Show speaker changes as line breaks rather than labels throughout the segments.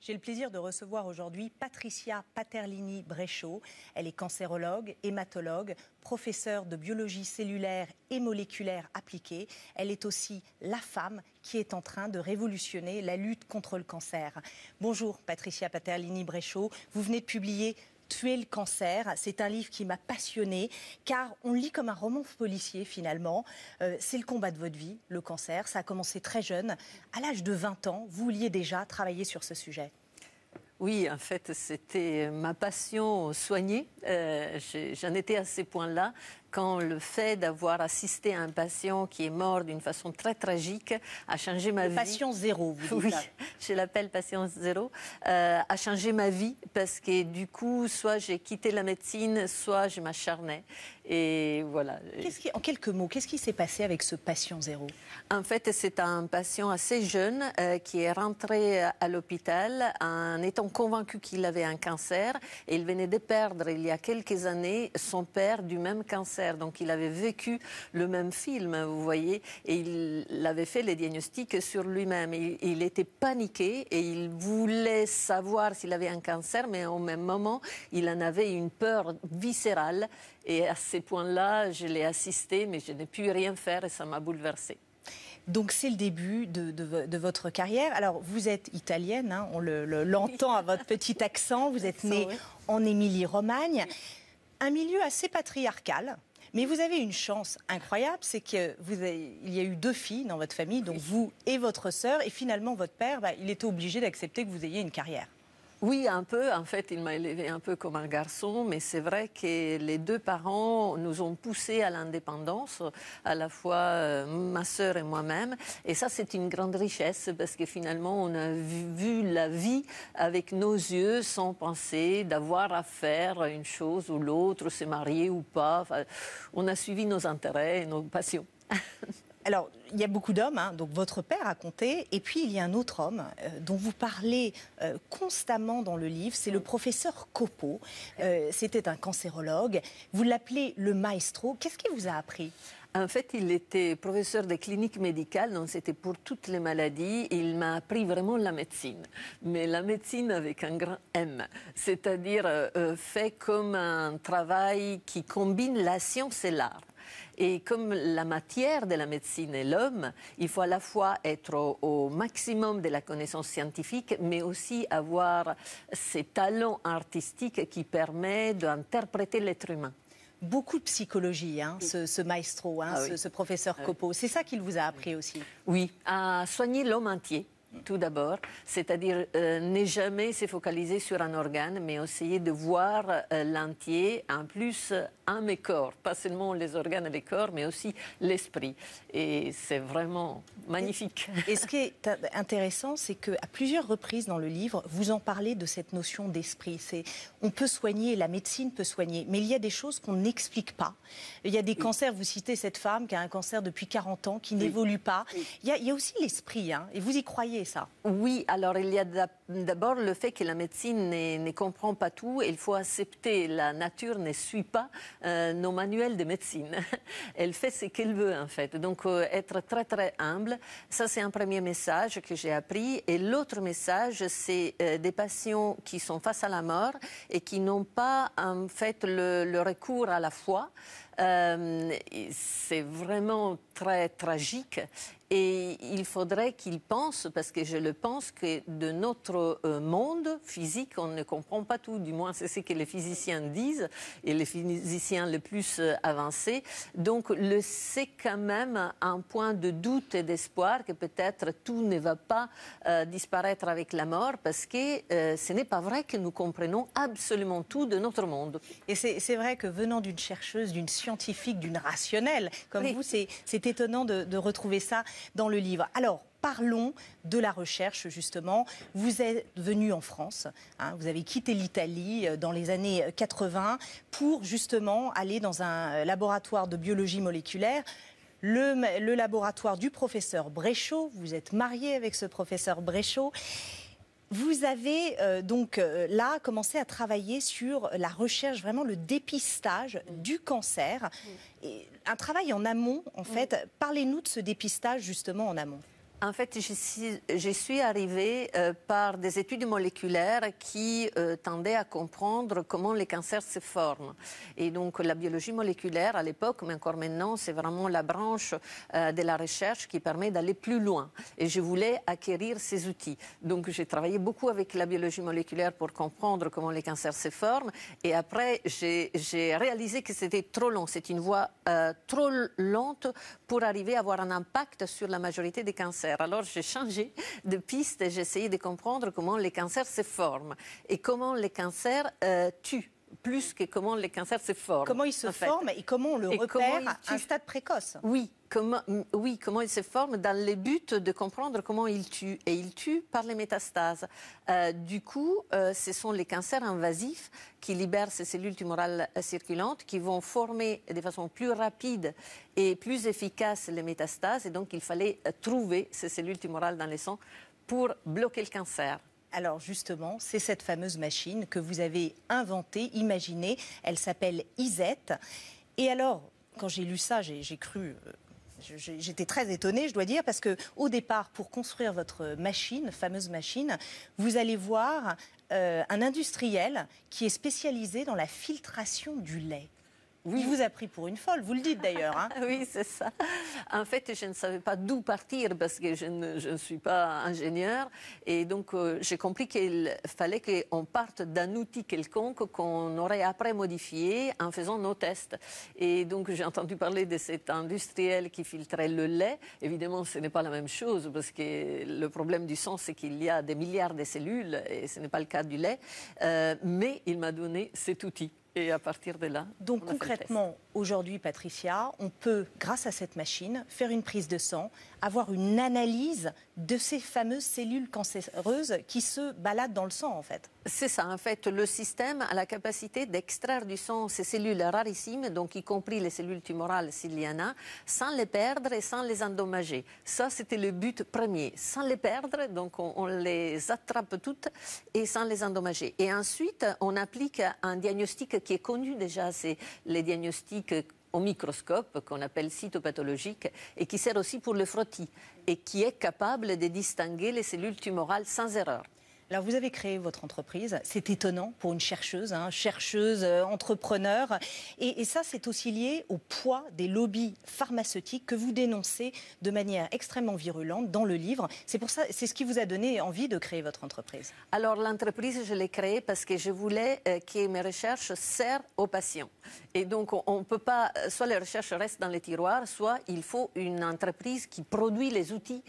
J'ai le plaisir de recevoir aujourd'hui Patricia Paterlini-Bréchot. Elle est cancérologue, hématologue, professeure de biologie cellulaire et moléculaire appliquée. Elle est aussi la femme qui est en train de révolutionner la lutte contre le cancer. Bonjour Patricia Paterlini-Bréchot. Vous venez de publier Tuer le cancer. C'est un livre qui m'a passionné car on lit comme un roman policier finalement. Euh, c'est le combat de votre vie, le cancer. Ça a commencé très jeune. À l'âge de 20 ans, vous vouliez déjà travailler sur ce sujet.
Oui, en fait, c'était ma passion soignée. Euh, j'en étais à ces points-là quand le fait d'avoir assisté à un patient qui est mort d'une façon très tragique a changé ma le vie. Patient zéro, vous dites Oui, je l'appelle patient zéro, euh, a changé ma vie parce que du coup, soit j'ai quitté la médecine, soit je m'acharnais. Et voilà. en quelques mots, qu'est-ce qui s'est passé avec ce patient zéro En fait, c'est un patient assez jeune euh, qui est rentré à l'hôpital en étant convaincu qu'il avait un cancer et il venait de perdre il y a quelques années son père du même cancer donc il avait vécu le même film, hein, vous voyez, et il avait fait les diagnostics sur lui-même. Il, était paniqué et il voulait savoir s'il avait un cancer, mais au même moment, il en avait une peur viscérale. Et à ces points-là, je l'ai assisté, mais je n'ai pu rien faire et ça m'a bouleversé
Donc c'est le début de, votre carrière. Alors vous êtes italienne, hein, on l'entend à votre petit accent, vous êtes née en Émilie-Romagne, un milieu assez patriarcal. Mais vous avez une chance incroyable, c'est qu'il y a eu deux filles dans votre famille, donc vous et votre sœur, et finalement votre père, bah, il était obligé d'accepter
que vous ayez une carrière. Oui, un peu. En fait, il m'a élevé un peu comme un garçon, mais c'est vrai que les deux parents nous ont poussés à l'indépendance, à la fois euh, ma sœur et moi-même. Et ça, c'est une grande richesse parce que finalement, on a vu, la vie avec nos yeux, sans penser d'avoir à faire une chose ou l'autre, se marier ou pas. on a suivi nos intérêts et nos passions.
alors, il y a beaucoup d'hommes, hein, donc votre père a compté, et puis il y a un autre homme euh, dont vous parlez euh, constamment dans le livre, c'est le professeur Copeau. Euh, c'était un
cancérologue. Vous l'appelez le maestro. Qu'est-ce qu'il vous a appris en fait, il était professeur de cliniques médicales. donc c'était pour toutes les maladies. Il m'a appris vraiment la médecine, mais la médecine avec un grand M, c'est-à-dire fait comme un travail qui combine la science et l'art. Et comme la matière de la médecine est l'homme, il faut à la fois être au, maximum de la connaissance scientifique, mais aussi avoir ces talents artistiques qui permettent d'interpréter l'être humain beaucoup de psychologie, hein, ce, maestro, hein, ah ce, professeur ah Copo. C'est ça qu'il vous a appris aussi Oui, à soigner l'homme entier tout d'abord, c'est-à-dire n'est euh, ne jamais se focaliser sur un organe, mais essayer de voir euh, l'entier, en plus un mes corps, pas seulement les organes et les corps, mais aussi l'esprit. Et c'est vraiment magnifique.
Et, ce qui est intéressant, c'est qu'à plusieurs reprises dans le livre, vous en parlez de cette notion d'esprit. C'est on peut soigner, la médecine peut soigner, mais il y a des choses qu'on n'explique pas. Il y a des cancers. Vous citez cette femme qui a un cancer depuis 40
ans, qui n'évolue pas. Il, y a, il, y a, aussi l'esprit, hein, et vous y croyez ça. Oui, alors il y a d'abord le fait que la médecine ne comprend pas tout. Il faut accepter, la nature ne suit pas euh, nos manuels de médecine. Elle fait ce qu'elle veut en fait. Donc euh, être très très humble, ça c'est un premier message que j'ai appris. Et l'autre message, c'est euh, des patients qui sont face à la mort et qui n'ont pas en fait le, recours à la foi. c'est vraiment très tragique et il faudrait qu'ils pensent, parce que je le pense, que de notre euh, monde physique, on ne comprend pas tout. Du moins, c'est ce que les physiciens disent, et les physiciens les plus euh, avancés. Donc, c'est quand même un point de doute et d'espoir que peut-être tout ne va pas euh, disparaître avec la mort, parce que ce n'est pas vrai que nous comprenons absolument tout de notre monde. Et c'est
vrai que venant d'une chercheuse, d'une scientifique, d'une rationnelle, comme vous, c'est étonnant de retrouver ça dans le livre. Alors, parlons de la recherche, justement. Vous êtes venu en France, hein. vous avez quitté l'Italie euh, dans les années 80 pour justement aller dans un euh, laboratoire de biologie moléculaire. Le, le laboratoire du professeur Bréchot, vous êtes marié avec ce professeur Bréchot. Vous avez euh, donc euh, là commencé à travailler sur la recherche, vraiment le dépistage du cancer. un travail en amont, en fait. Parlez-nous de
ce dépistage justement en amont. En fait, j'y suis, suis arrivée euh, par des études moléculaires qui euh, tendaient à comprendre comment les cancers se forment. Et donc, la biologie moléculaire, à l'époque, mais encore maintenant, c'est vraiment la branche euh, de la recherche qui permet d'aller plus loin. Et je voulais acquérir ces outils. Donc, j'ai travaillé beaucoup avec la biologie moléculaire pour comprendre comment les cancers se forment. Et après, j'ai réalisé que c'était trop long. C'est une voie trop lente pour arriver à avoir un impact sur la majorité des cancers. Alors j'ai changé de piste et j'ai essayé de comprendre comment les cancers se forment et comment les cancers euh, tuent plus que comment les cancers se forment. Comment ils se forment et comment on le repère à un stade précoce. Oui, oui, comment il se forme dans le but de comprendre comment il tue. Et il tue par les métastases. Euh, du coup, euh, ce sont les cancers invasifs qui libèrent ces cellules tumorales euh, circulantes, qui vont former de façon plus rapide et plus efficace les métastases. Et donc, il fallait trouver ces cellules tumorales dans les sangs pour bloquer le cancer. Alors justement, c'est cette fameuse machine que vous avez inventée, imaginée. Elle s'appelle
Isette. Et alors, quand j'ai lu ça, j'ai cru j'étais très étonnée, je dois dire, parce que au départ, pour construire votre machine, fameuse machine, vous allez voir euh, un industriel qui est spécialisé dans la filtration du
lait. Il vous a pris pour une folle, vous le dites d'ailleurs. Hein. oui, c'est ça. En fait, je ne savais pas d'où partir parce que je ne, suis pas ingénieur. Et donc, euh, j'ai compris qu'il fallait qu'on parte d'un outil quelconque qu'on aurait après modifié en faisant nos tests. Et donc, j'ai entendu parler de cet industriel qui filtrait le lait. Évidemment, ce n'est pas la même chose parce que le problème du sang, c'est qu'il y a des milliards de cellules et ce n'est pas le cas du lait. Euh, mais il m'a donné cet outil. Et à partir de là. Donc concrètement, Aujourd'hui, Patricia, on peut, grâce à cette machine, faire une prise
de sang, avoir une analyse de ces fameuses cellules cancéreuses qui se
baladent dans le sang, en fait. C'est ça, en fait, le système a la capacité d'extraire du sang ces cellules rarissimes, donc y compris les cellules tumorales s'il y en a, sans les perdre et sans les endommager. Ça, c'était le but premier, sans les perdre, donc on, les attrape toutes et sans les endommager. Et ensuite, on applique un diagnostic qui est connu déjà, c'est les diagnostics au microscope qu'on appelle cytopathologique et qui sert aussi pour le frottis et qui est capable de distinguer les cellules tumorales sans erreur.
Alors vous avez créé votre entreprise, c'est étonnant pour une chercheuse, hein, chercheuse, euh, entrepreneur, et, ça c'est aussi lié au poids des lobbies pharmaceutiques que vous dénoncez de manière extrêmement virulente dans le livre. C'est pour ça, c'est ce qui vous a donné envie de créer votre entreprise.
Alors l'entreprise, je l'ai créée parce que je voulais euh, que mes recherches servent aux patients. Et donc on ne peut pas, euh, soit les recherches restent dans les tiroirs, soit il faut une entreprise qui produit les outils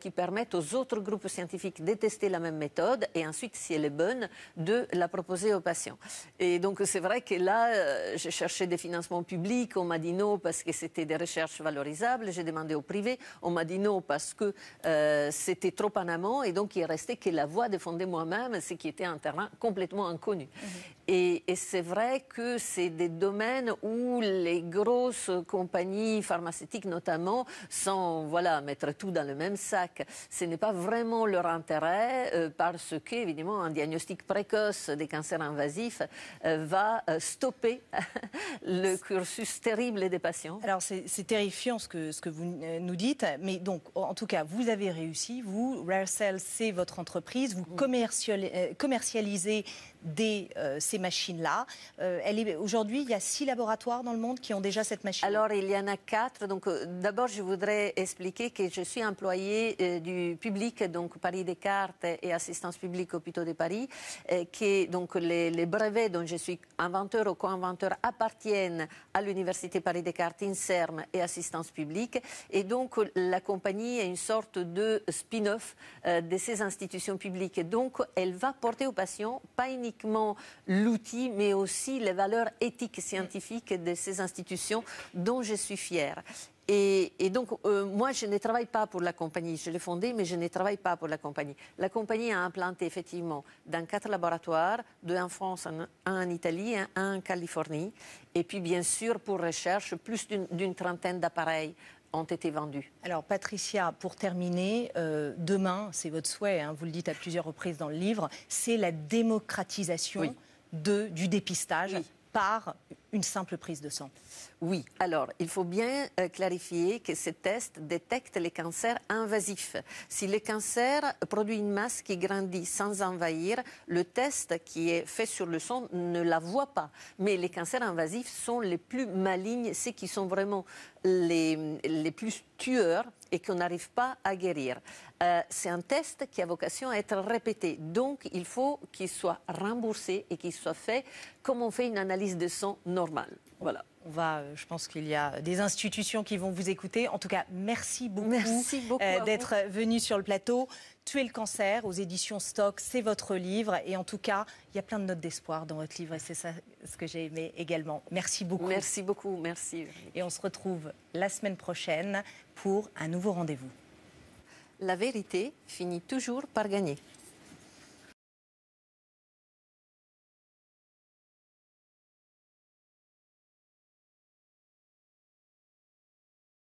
qui permettent aux autres groupes scientifiques de tester la même méthode et ensuite, si elle est bonne, de la proposer aux patients. Et donc, c'est vrai que là, euh, j'ai cherché des financements publics. On m'a dit non parce que c'était des recherches valorisables. J'ai demandé au privé. On m'a dit non parce que euh, c'était trop en amont. Et donc, il restait que la voie de fonder moi-même, ce qui était un terrain complètement inconnu. Mhm. Et, c'est vrai que c'est des domaines où les grosses compagnies pharmaceutiques, notamment, sans voilà, mettre tout dans le même sac. Ce n'est pas vraiment leur intérêt euh, par ce qui, évidemment un diagnostic précoce des cancers invasifs, euh, va euh, stopper le cursus terrible des patients. Alors c'est terrifiant ce que, ce que vous euh, nous
dites, mais donc en tout cas, vous avez réussi, vous, Rare Cell, c'est votre entreprise, vous commercialisez dès euh, ces machines-là. Euh, aujourd'hui, il
y a six laboratoires dans le monde qui ont déjà cette machine. Alors, il y en a quatre. Donc, euh, d'abord, je voudrais expliquer que je suis employée du public, donc Paris Descartes et Assistance publique Hôpitaux de Paris, que donc les, les, brevets dont je suis inventeur ou co-inventeur appartiennent à l'Université Paris Descartes, INSERM et Assistance publique. Et donc, la compagnie est une sorte de spin-off de ces institutions publiques. Donc, elle va porter aux patients pas uniquement uniquement l'outil, mais aussi les valeurs éthiques scientifiques de ces institutions dont je suis fière. Et, donc, euh, moi, je ne travaille pas pour la compagnie. Je l'ai fondée, mais je ne travaille pas pour la compagnie. La compagnie a implanté, effectivement, dans quatre laboratoires, deux en France, un, en Italie, un, un, en Californie. Et puis, bien sûr, pour recherche, plus d'une trentaine d'appareils ont été vendus. Alors Patricia, pour terminer, euh, demain, c'est votre souhait, hein, vous le dites à plusieurs reprises dans le
livre, c'est la démocratisation. De, du dépistage par
une simple prise de sang Oui, alors il faut bien euh, clarifier que ces tests détectent les cancers invasifs. Si le cancer produit une masse qui grandit sans envahir, le test qui est fait sur le sang ne la voit pas. Mais les cancers invasifs sont les plus malignes, ceux qui sont vraiment les, les plus tueurs et qu'on n'arrive pas à guérir. Euh, c'est un test qui a vocation à être répété. Donc, il faut qu'il soit remboursé et qu'il soit fait comme on fait une analyse de sang normale. Voilà. On va, euh, je pense qu'il y a des institutions qui vont vous écouter. En tout cas, merci
beaucoup, euh, d'être venu sur le plateau. Tuer le cancer aux éditions Stock, c'est votre livre. Et en tout cas, il y a plein de notes d'espoir dans votre livre et c'est ça ce que j'ai aimé également. Merci beaucoup. Merci beaucoup, merci. Et on se retrouve la semaine prochaine pour un nouveau rendez-vous. La vérité finit toujours par gagner.